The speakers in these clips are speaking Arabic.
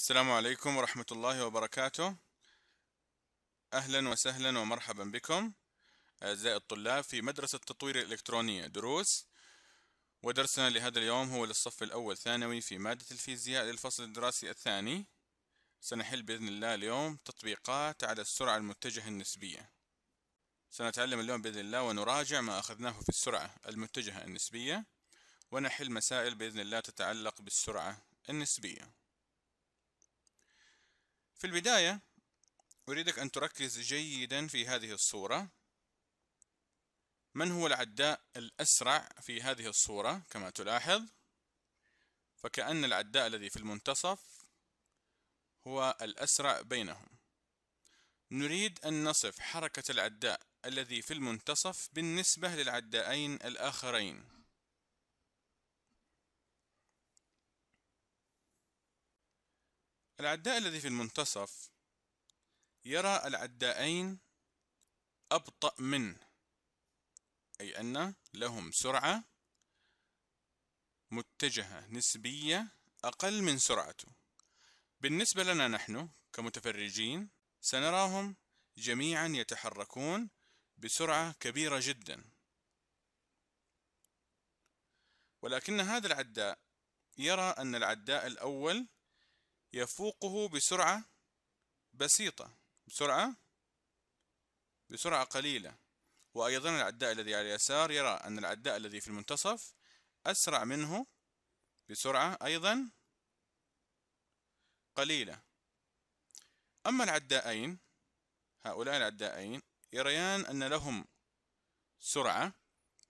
السلام عليكم ورحمة الله وبركاته أهلا وسهلا ومرحبا بكم أعزائي الطلاب في مدرسة التطوير الإلكترونية دروس ودرسنا لهذا اليوم هو للصف الأول ثانوي في مادة الفيزياء للفصل الدراسي الثاني سنحل بإذن الله اليوم تطبيقات على السرعة المتجهة النسبية سنتعلم اليوم بإذن الله ونراجع ما أخذناه في السرعة المتجهة النسبية ونحل مسائل بإذن الله تتعلق بالسرعة النسبية في البداية أريدك أن تركز جيدا في هذه الصورة من هو العداء الأسرع في هذه الصورة كما تلاحظ فكأن العداء الذي في المنتصف هو الأسرع بينهم نريد أن نصف حركة العداء الذي في المنتصف بالنسبة للعدائين الآخرين العداء الذي في المنتصف يرى العدائين أبطأ منه أي أن لهم سرعة متجهة نسبية أقل من سرعته بالنسبة لنا نحن كمتفرجين سنراهم جميعا يتحركون بسرعة كبيرة جدا ولكن هذا العداء يرى أن العداء الأول يفوقه بسرعة بسيطة بسرعة بسرعة قليلة وأيضا العداء الذي على اليسار يرى أن العداء الذي في المنتصف أسرع منه بسرعة أيضا قليلة أما العداءين هؤلاء العداءين يريان أن لهم سرعة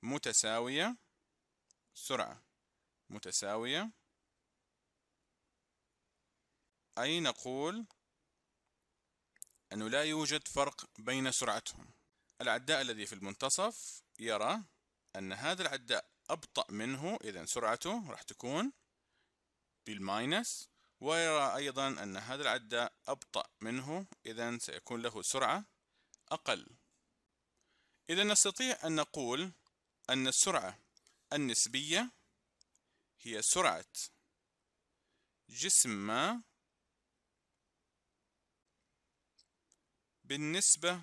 متساوية سرعة متساوية أي نقول أنه لا يوجد فرق بين سرعتهم العداء الذي في المنتصف يرى أن هذا العداء أبطأ منه إذا سرعته راح تكون بالماينس ويرى أيضا أن هذا العداء أبطأ منه إذا سيكون له سرعة أقل إذا نستطيع أن نقول أن السرعة النسبية هي سرعة جسم ما بالنسبة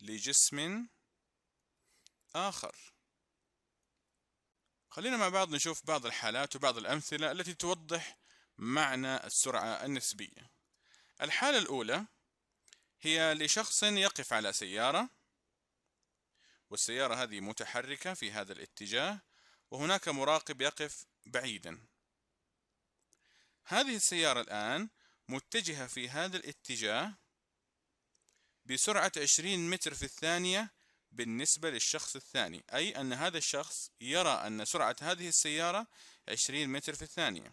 لجسم آخر خلينا مع بعض نشوف بعض الحالات وبعض الأمثلة التي توضح معنى السرعة النسبية الحالة الأولى هي لشخص يقف على سيارة والسيارة هذه متحركة في هذا الاتجاه وهناك مراقب يقف بعيدا هذه السيارة الآن متجهة في هذا الاتجاه بسرعة 20 متر في الثانية بالنسبة للشخص الثاني أي أن هذا الشخص يرى أن سرعة هذه السيارة 20 متر في الثانية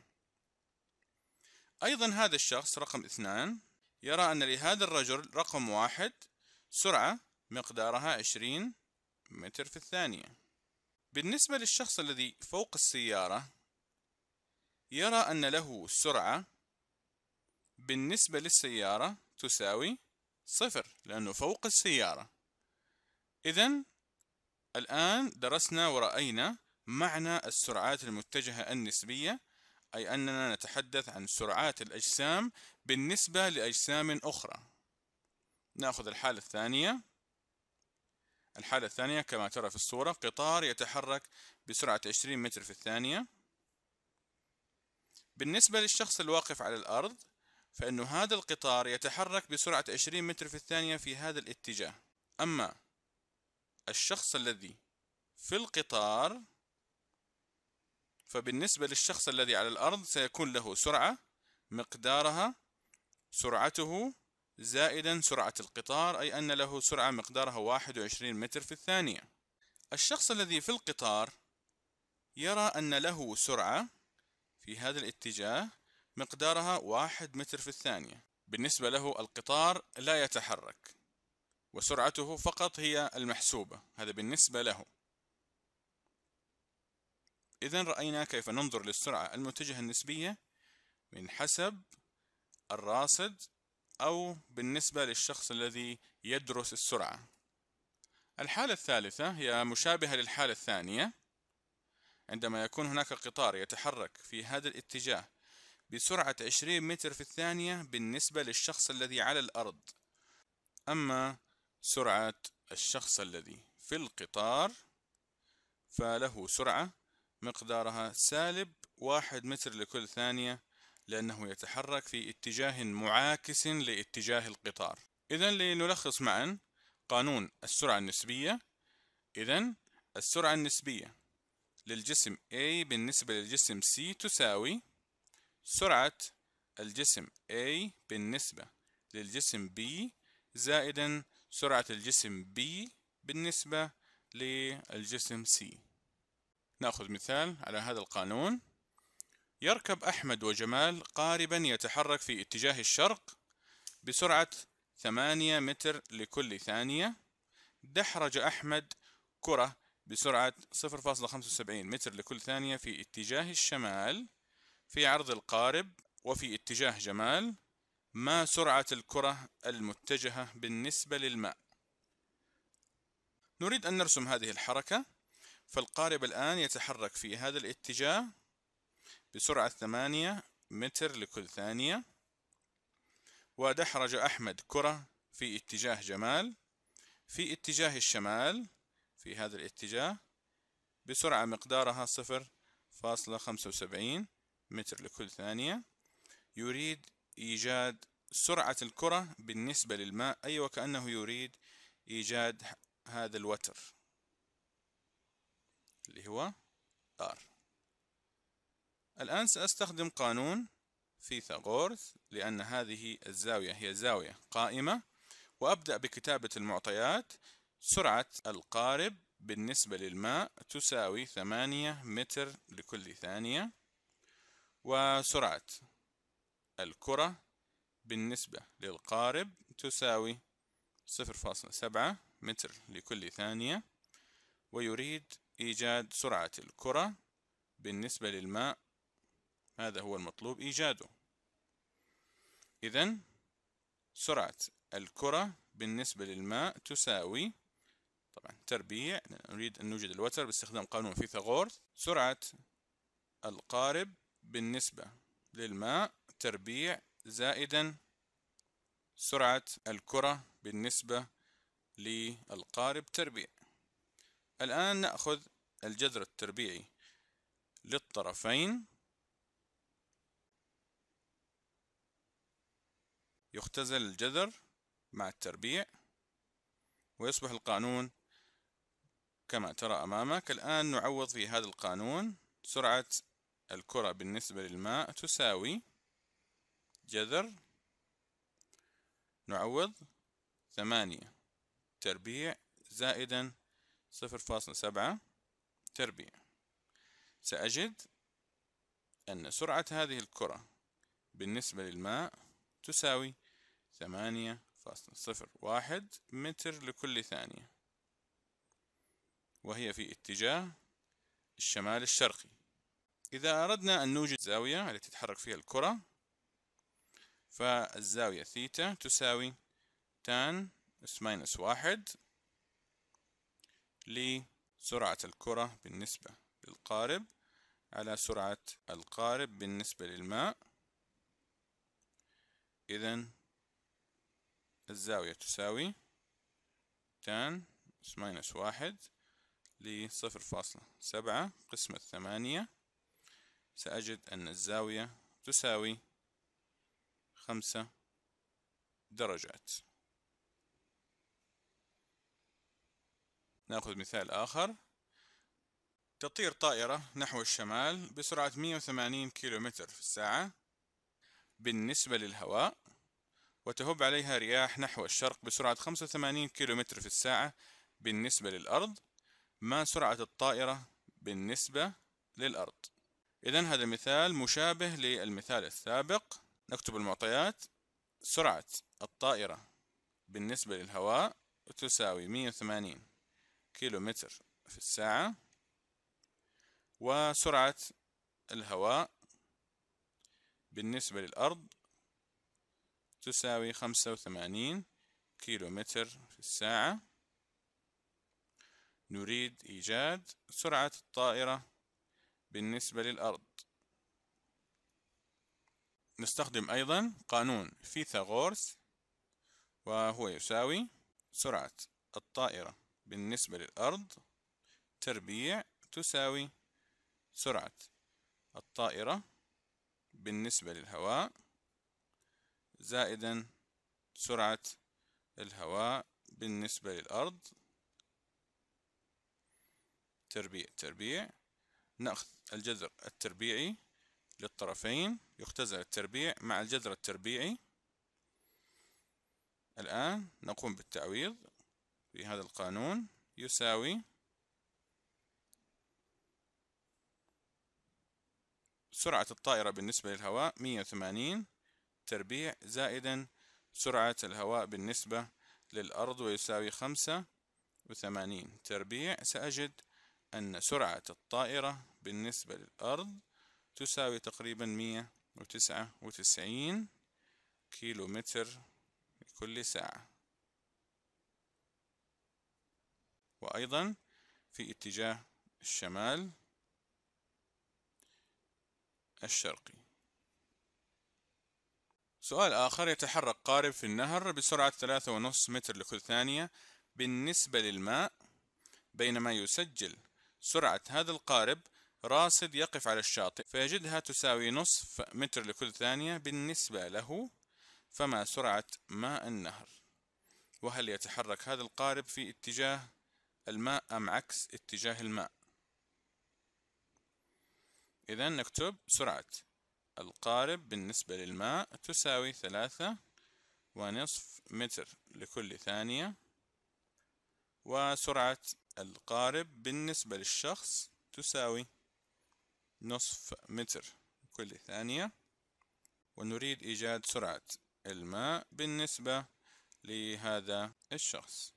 أيضا هذا الشخص رقم اثنان يرى أن لهذا الرجل رقم واحد سرعة مقدارها 20 متر في الثانية بالنسبة للشخص الذي فوق السيارة يرى أن له سرعة بالنسبة للسيارة تساوي صفر لأنه فوق السيارة إذا الآن درسنا ورأينا معنى السرعات المتجهة النسبية أي أننا نتحدث عن سرعات الأجسام بالنسبة لأجسام أخرى نأخذ الحالة الثانية الحالة الثانية كما ترى في الصورة قطار يتحرك بسرعة 20 متر في الثانية بالنسبة للشخص الواقف على الأرض فإن هذا القطار يتحرك بسرعة 20 متر في الثانية في هذا الاتجاه أما الشخص الذي في القطار فبالنسبة للشخص الذي على الأرض سيكون له سرعة مقدارها سرعته زائدا سرعة القطار أي أن له سرعة مقدارها 21 متر في الثانية الشخص الذي في القطار يرى أن له سرعة في هذا الاتجاه مقدارها واحد متر في الثانية بالنسبة له القطار لا يتحرك وسرعته فقط هي المحسوبة هذا بالنسبة له إذا رأينا كيف ننظر للسرعة المتجهة النسبية من حسب الراصد أو بالنسبة للشخص الذي يدرس السرعة الحالة الثالثة هي مشابهة للحالة الثانية عندما يكون هناك قطار يتحرك في هذا الاتجاه بسرعة 20 متر في الثانية بالنسبة للشخص الذي على الأرض أما سرعة الشخص الذي في القطار فله سرعة مقدارها سالب واحد متر لكل ثانية لأنه يتحرك في اتجاه معاكس لاتجاه القطار إذا لنلخص معا قانون السرعة النسبية إذا السرعة النسبية للجسم A بالنسبة للجسم C تساوي سرعة الجسم A بالنسبة للجسم B زائدا سرعة الجسم B بالنسبة للجسم C نأخذ مثال على هذا القانون يركب أحمد وجمال قاربا يتحرك في اتجاه الشرق بسرعة 8 متر لكل ثانية دحرج أحمد كرة بسرعة 0.75 متر لكل ثانية في اتجاه الشمال في عرض القارب وفي اتجاه جمال ما سرعة الكرة المتجهة بالنسبة للماء نريد أن نرسم هذه الحركة فالقارب الآن يتحرك في هذا الاتجاه بسرعة 8 متر لكل ثانية ودحرج أحمد كرة في اتجاه جمال في اتجاه الشمال في هذا الاتجاه بسرعة مقدارها 0.75 متر لكل ثانية يريد إيجاد سرعة الكرة بالنسبة للماء أي أيوة وكأنه يريد إيجاد هذا الوتر اللي هو R الآن سأستخدم قانون فيثاغورس لأن هذه الزاوية هي زاوية قائمة وأبدأ بكتابة المعطيات سرعة القارب بالنسبة للماء تساوي ثمانية متر لكل ثانية وسرعة الكرة بالنسبة للقارب تساوي 0.7 متر لكل ثانية ويريد إيجاد سرعة الكرة بالنسبة للماء هذا هو المطلوب إيجاده إذا سرعة الكرة بالنسبة للماء تساوي طبعا تربيع نريد أن نوجد الوتر باستخدام قانون فيثاغورث سرعة القارب بالنسبة للماء تربيع زائدا سرعة الكرة بالنسبة للقارب تربيع الآن نأخذ الجذر التربيعي للطرفين يختزل الجذر مع التربيع ويصبح القانون كما ترى أمامك الآن نعوض في هذا القانون سرعة الكرة بالنسبة للماء تساوي جذر نعوض ثمانية تربيع زائدا صفر فاصلة سبعة تربيع سأجد أن سرعة هذه الكرة بالنسبة للماء تساوي ثمانية فاصلة صفر واحد متر لكل ثانية وهي في اتجاه الشمال الشرقي إذا أردنا أن نوجد زاوية التي تتحرك فيها الكرة فالزاوية ثيتا تساوي تان اس ماينس واحد لسرعة الكرة بالنسبة للقارب على سرعة القارب بالنسبة للماء إذا الزاوية تساوي تان اس ماينس واحد لصفر فاصلة سبعة قسمة ثمانية سأجد أن الزاوية تساوي خمسة درجات نأخذ مثال آخر تطير طائرة نحو الشمال بسرعة 180 كيلومتر في الساعة بالنسبة للهواء وتهب عليها رياح نحو الشرق بسرعة 85 كيلومتر في الساعة بالنسبة للأرض ما سرعة الطائرة بالنسبة للأرض إذا هذا مثال مشابه للمثال السابق نكتب المعطيات سرعة الطائرة بالنسبة للهواء تساوي 180 كيلومتر في الساعة وسرعة الهواء بالنسبة للأرض تساوي 85 كيلومتر في الساعة نريد إيجاد سرعة الطائرة بالنسبة للأرض نستخدم أيضا قانون فيثاغورس وهو يساوي سرعة الطائرة بالنسبة للأرض تربيع تساوي سرعة الطائرة بالنسبة للهواء زائدا سرعة الهواء بالنسبة للأرض تربيع تربيع نأخذ الجذر التربيعي للطرفين يختزل التربيع مع الجذر التربيعي الآن نقوم بالتعويض في هذا القانون يساوي سرعة الطائرة بالنسبة للهواء 180 تربيع زائدا سرعة الهواء بالنسبة للأرض ويساوي 85 تربيع سأجد أن سرعة الطائرة بالنسبة للأرض تساوي تقريبا مية وتسعة وتسعين كيلو متر لكل ساعة وأيضا في اتجاه الشمال الشرقي سؤال آخر يتحرك قارب في النهر بسرعة ثلاثة ونصف متر لكل ثانية بالنسبة للماء بينما يسجل سرعة هذا القارب راصد يقف على الشاطئ فيجدها تساوي نصف متر لكل ثانية بالنسبة له فما سرعة ماء النهر وهل يتحرك هذا القارب في اتجاه الماء أم عكس اتجاه الماء إذا نكتب سرعة القارب بالنسبة للماء تساوي ثلاثة ونصف متر لكل ثانية وسرعة القارب بالنسبة للشخص تساوي نصف متر كل ثانية ونريد إيجاد سرعة الماء بالنسبة لهذا الشخص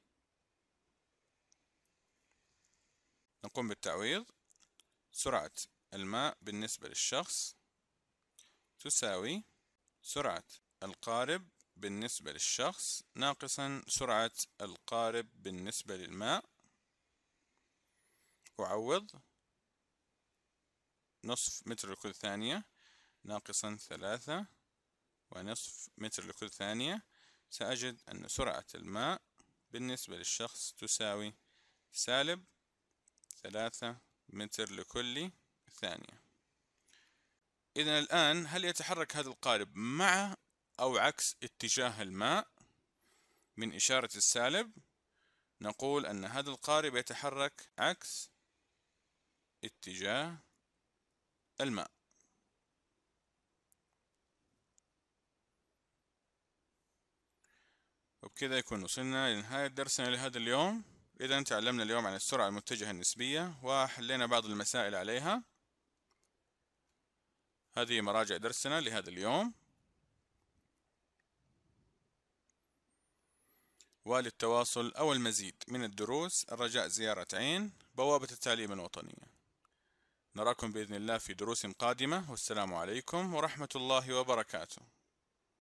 نقوم بالتعويض سرعة الماء بالنسبة للشخص تساوي سرعة القارب بالنسبة للشخص ناقصا سرعة القارب بالنسبة للماء أعوض نصف متر لكل ثانية ناقصا ثلاثة ونصف متر لكل ثانية سأجد أن سرعة الماء بالنسبة للشخص تساوي سالب ثلاثة متر لكل ثانية إذا الآن هل يتحرك هذا القارب مع أو عكس اتجاه الماء من إشارة السالب نقول أن هذا القارب يتحرك عكس اتجاه الماء وبكذا يكون وصلنا لنهاية درسنا لهذا اليوم إذا تعلمنا اليوم عن السرعة المتجهة النسبية وحلينا بعض المسائل عليها هذه مراجع درسنا لهذا اليوم وللتواصل أو المزيد من الدروس الرجاء زيارة عين بوابة التعليم الوطنية نراكم بإذن الله في دروس قادمة والسلام عليكم ورحمة الله وبركاته